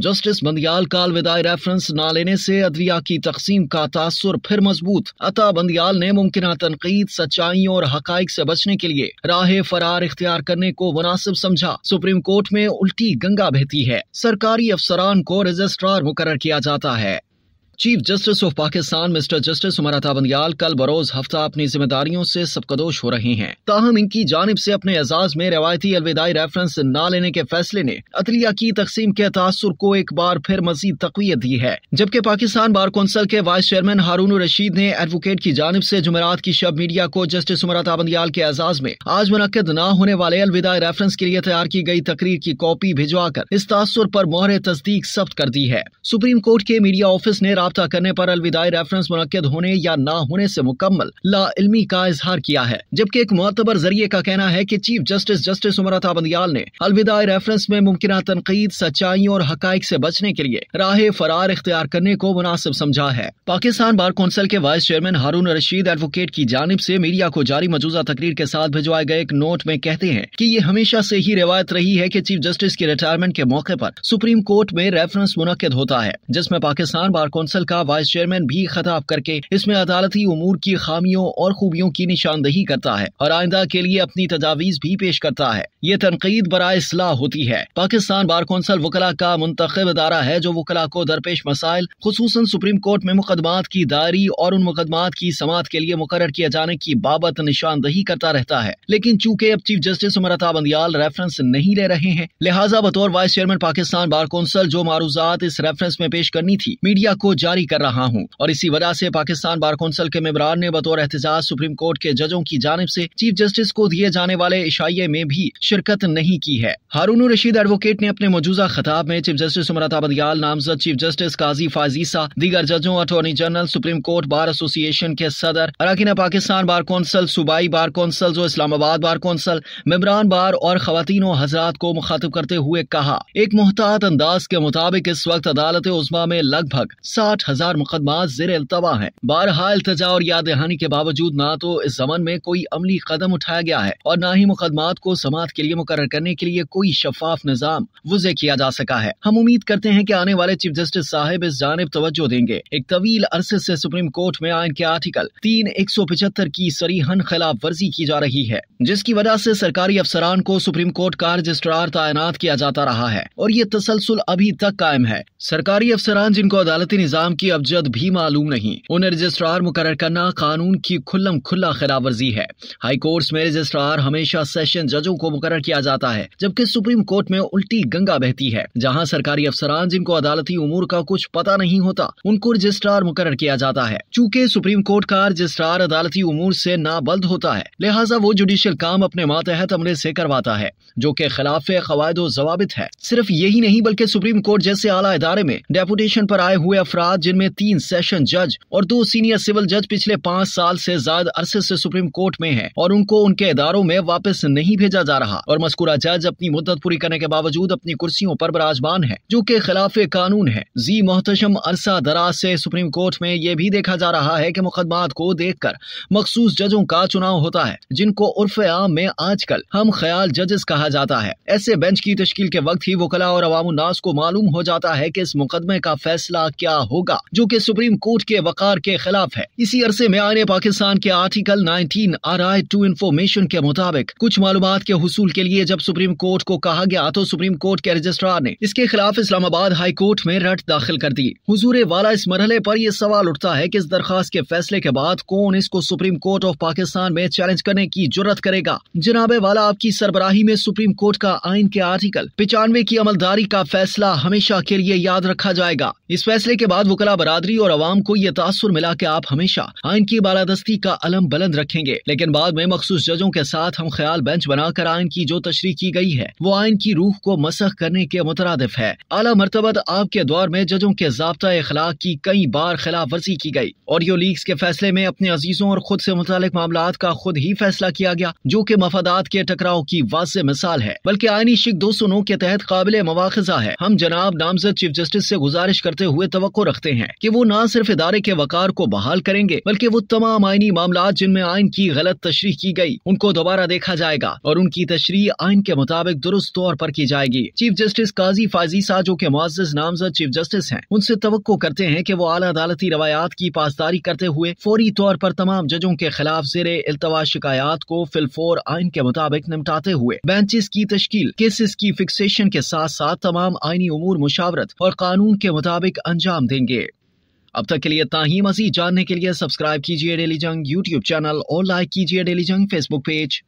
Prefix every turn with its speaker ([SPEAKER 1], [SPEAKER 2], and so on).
[SPEAKER 1] justice Bandial का अलविदा reference न लेने से अदविया की तकसीम का तासर फिर मजबूत अता बंदियाल ने मुमकिन तनकीद सच्चाइयों और हक से बचने के लिए राह फरार इख्तियार करने को मुनासिब समझा सुप्रीम कोर्ट में उल्टी गंगा बहती है सरकारी अफसरान को रजिस्ट्रार मुकर किया जाता है chief justice of Pakistan mister justice Umar Ata कल बरोज हफ्ता अपनी जिम्मेदारियों से सबकदोश हो रहे हैं ताहम इनकी जानब से अपने एजाज में रवायती अलविदाई रेफरेंस न लेने के फैसले ने अतलिया की तकसीम के तासर को एक बार फिर मजीद तकवीत दी है जबकि पाकिस्तान बार कौंसिल के वाइस चेयरमैन हारून रशीद ने एडवोकेट की जानब से जुमरात की शब मीडिया को जस्टिस उमर अता के एजाज में आज मुनद न होने वाले अलविदाई रेफरेंस के लिए तैयार की गई तकरीर की कॉपी भिजवा कर इस तासर पर मोहर तस्दीक सब्त कर दी है सुप्रीम कोर्ट के मीडिया ऑफिस ने रहा करने पर अलविदाई रेफरेंस मुनद होने या न होने से मुकम्मल इलमी का इजहार किया है जबकि एक मतबर जरिए का कहना है की चीफ जस्टिस जस्टिस उमर अता बंदियाल ने अलविदाई रेफरेंस में मुमकिन तनकीद सच्चाई और हक ऐसी बचने के लिए राह फरार इख्तियार करने को मुनासिब समझा है पाकिस्तान बार कौंसिल के vice chairman Haroon Rashid advocate की जानब ऐसी मीडिया को जारी मौजूदा तकरीर के साथ भिजवाए गए एक नोट में कहते हैं की ये हमेशा ऐसी ही रिवायत रही है की चीफ जस्टिस के रिटायरमेंट के मौके आरोप सुप्रीम कोर्ट में रेफरेंस मुनद होता है जिसमे पाकिस्तान बार कौंसिल काउंसिल का वाइस चेयरमैन भी खताब करके इसमें अदालती उमूर की खामियों और खूबियों की निशानदही करता है और आइंदा के लिए अपनी तजावीज भी पेश करता है ये तनकीद बरा असलाह होती है पाकिस्तान बार कौंसल वकला का मुंतब अदारा है जो वकला को दरपेश मसाइल खसूस सुप्रीम कोर्ट में मुकदमा की दायरी और उन मुकदमात की समात के लिए मुकर किए जाने की बाबत निशानदही करता रहता है लेकिन चूंकि अब चीफ जस्टिस उमरता बंदियाल रेफरेंस नहीं ले रहे हैं लिहाजा बतौर vice chairman Pakistan bar council जो मारूजात इस रेफरेंस में पेश करनी थी मीडिया को जारी कर रहा हूँ और इसी वजह से पाकिस्तान बार कौंसिल के मेबरान ने बतौर एहतजाज सुप्रीम कोर्ट के जजों की जानब से चीफ जस्टिस को दिए जाने वाले इशाइये में भी शिरकत नहीं की है हारून रशीद एडवोकेट ने अपने मौजूदा खताब में चीफ जस्टिस उमरत बदयाल नामजद चीफ जस्टिस काजी फाजीसा दीगर जजों attorney general supreme court bar association के सदर अरकिन पाकिस्तान बार कौंसल सूबाई बार कौंसल जो इस्लामाबाद बार कौंसल मेबरान बार और खातन हजरात को मुखातब करते हुए कहा एक मोहतात अंदाज के मुताबिक इस वक्त अदालत उजमा में लगभग सात साठ हजार मुकदमा जेर अल्तवा है बारहा अल्तजा और याद दहानी के बावजूद न तो इस जमन में कोई अमली कदम उठाया गया है और न ही मुकदमात को समात के लिए मुकर करने के लिए कोई शफाफ निजाम वजह किया जा सका है हम उम्मीद करते हैं की आने वाले चीफ जस्टिस साहब इस जानब तवज्जो देंगे एक तवील अरसे ऐसी सुप्रीम कोर्ट में आयन के आर्टिकल तीन एक सौ पिछहत्तर की सरीहन खिलाफ वर्जी की जा रही है जिसकी वजह ऐसी सरकारी अफसरान को सुप्रीम कोर्ट का रजिस्ट्रार तैनात किया जाता रहा है और ये तसलसल अभी तक कायम है सरकारी अफसरान जिनको अदालती निजाम काम की अबजद भी मालूम नहीं उन्हें रजिस्ट्रार मुकर करना कानून की खुल्लम खुल्ला खिलाफ वर्जी है हाई कोर्ट में रजिस्ट्रार हमेशा सेशन जजों को मुकर किया जाता है जबकि सुप्रीम कोर्ट में उल्टी गंगा बहती है जहाँ सरकारी अफसरान जिनको अदालती उमूर का कुछ पता नहीं होता उनको रजिस्ट्रार मुकर किया जाता है चूँकि सुप्रीम कोर्ट का रजिस्ट्रार अदालती उमूर से नाबल्द होता है लिहाजा वो जुडिशियल काम अपने मातहत अमले से करवाता है जो के खिलाफ कवायद जवाब है सिर्फ यही नहीं बल्कि सुप्रीम कोर्ट जैसे आला इदारे में डेपुटेशन पर आए हुए अफराद सात जिनमें तीन सेशन जज और दो सीनियर सिविल जज पिछले पाँच साल से ज्यादा अरसे से सुप्रीम कोर्ट में हैं और उनको उनके इदारों में वापस नहीं भेजा जा रहा और मस्कुरा जज अपनी मुद्दत पूरी करने के बावजूद अपनी कुर्सियों पर बराजमान है जो के खिलाफ कानून है जी मोहतम अरसा दराज से सुप्रीम कोर्ट में ये भी देखा जा रहा है की मुकदमात को देख कर मखसूस जजों का चुनाव होता है जिनको उर्फ आम में आजकल हम ख्याल जजेस कहा जाता है ऐसे बेंच की तश्कील के वक्त ही वकला और अवाम उन्नास को मालूम हो जाता है की इस मुकदमे का फैसला क्या होगा होगा जो कि सुप्रीम कोर्ट के वकार के खिलाफ है इसी अरसे में आने पाकिस्तान के article 19 R I to information के मुताबिक कुछ मालूम के हसूल के लिए जब सुप्रीम कोर्ट को कहा गया तो सुप्रीम कोर्ट के रजिस्ट्रार ने इसके खिलाफ इस्लामाबाद हाई कोर्ट में रट दाखिल कर दी हजूर वाला इस मरहले पर यह सवाल उठता है कि इस दरखास्त के फैसले के बाद कौन इसको सुप्रीम कोर्ट ऑफ पाकिस्तान में चैलेंज करने की जरूरत करेगा जनाबे वाला आपकी सरबराही में सुप्रीम कोर्ट का आइन के आर्टिकल पिचानवे की अमलदारी का फैसला हमेशा के लिए याद रखा जाएगा इस फैसले के बाद वकला बरदरी और आवाम को ये तासर मिला के आप हमेशा आइन हाँ, की बालादस्ती का अलम बुलंद रखेंगे लेकिन बाद में मखसूस जजों के साथ हम ख्याल बेंच बनाकर आइन की जो तशरी की गई है वो आइन की रूह को मसख करने के मुतरदफ है अला मरतबत आपके दौर में जजों के जबता अखलाक की कई बार खिलाफ वर्जी की गई ऑडियो लीग्स के फैसले में अपने अजीजों और खुद से मुतल मामला का खुद ही फैसला किया गया जो कि मफादात के टकराव की वाज मिसाल है बल्कि आइनी शिक दो सौ नौ के तहत काबिल मवाखजा है हम जनाब नामजद चीफ जस्टिस ऐसी गुजारिश करते हुए तो रखते हैं कि वो न सिर्फ इदारे के वकार को बहाल करेंगे बल्कि वो तमाम आइनी मामला जिनमें आयन की गलत तशरी की गई उनको दोबारा देखा जाएगा और उनकी तशरी आइन के मुताबिक दुरुस्त तौर पर की जाएगी चीफ जस्टिस काजी फाजीसा जो के मुआज नामजद चीफ जस्टिस हैं उनसे तो करते हैं की वो आला अदालती रवायात की पासदारी करते हुए फौरी तौर पर तमाम जजों के खिलाफ जेर अल्तवा शिकायात को फिलफोर आइन के मुताबिक निपटाते हुए बेंचेस की तश्कील केसेस की फिक्सेशन के साथ साथ तमाम आइनी उमूर मुशावरत और कानून के मुताबिक अंजाम देंगे करेंगे अब तक के लिए इतना ही मसीह जानने के लिए सब्सक्राइब कीजिए डेली जंग यूट्यूब चैनल और लाइक कीजिए डेली जंग फेसबुक पेज